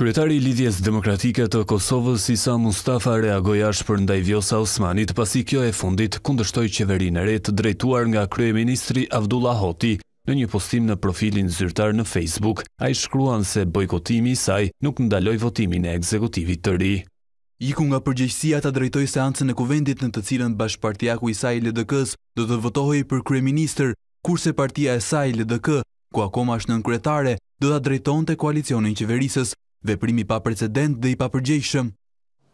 Kryetari i Lidhjes Demokratike të Kosovës, Isa Mustafa, reagoi ashtu për ndaj vjosa Osmanit, pasi kjo e fundit kundërshtoi qeverinë e re të drejtuar nga kryeministri Abdullah Hoti. Në një postim në profilin zyrtar në Facebook, ai shkruan se bojkotimi i saj nuk ndaloi votimin e ekzekutivit të ri. Iku nga përgjegjësia ta drejtoi seancën e kuvendit në të cilën Bashkpartiaku i saj LDK-s do të votohej për kryeministër, kurse partia e saj LDK, ku akoma është nën kryetare, do ta drejtonte koalicionin qeverisës veprimi pa precedent dhe i pa përgjeshëm.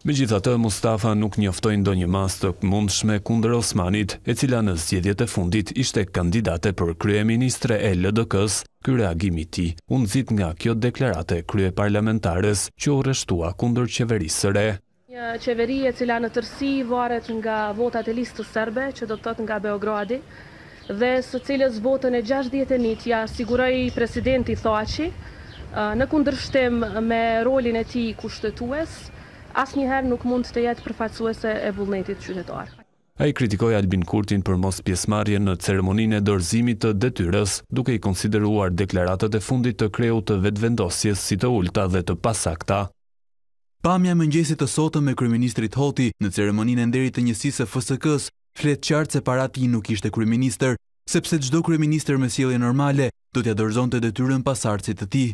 Me gjitha të, Mustafa nuk njoftojnë do një mas të këmundshme kunder Osmanit, e cila në zjedjet e fundit ishte kandidate për krye ministre e LDK-s, kërë reagimi ti, unë zit nga kjo deklarate krye parlamentares që u rështua kunder qeverisëre. Një qeveri e cila në tërsi varet nga votat e listë sërbe, që do të tëtë nga Beogradi, dhe së cilës votën e 61 ja siguroj presidenti Thoaci, në kundërshtim me rolin e ti kushtetues, asë njëherë nuk mund të jetë përfacuese e vullnetit qytetarë. A i kritikoj Albin Kurtin për mos pjesmarje në ceremonin e dorzimit të detyres, duke i konsideruar deklaratët e fundit të kreu të vetëvendosjes si të ulta dhe të pasakta. Pamja mëngjesit të sotë me Kryministrit Hoti në ceremonin e nderit të njësisë e FSK-s, fletë qartë se para ti nuk ishte Kryminister, sepse gjdo Kryminister me sile normale do t'ja dorzon të detyren pasartësit të ti.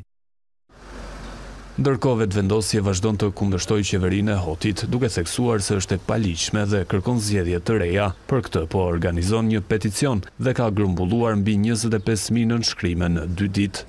Ndërko vetë vendosje vazhdon të kundështoj qeverin e hotit, duke seksuar se është e paliqme dhe kërkon zjedhjet të reja. Për këtë po organizon një peticion dhe ka grumbulluar mbi 25.000 në nëshkrimen në dy ditë.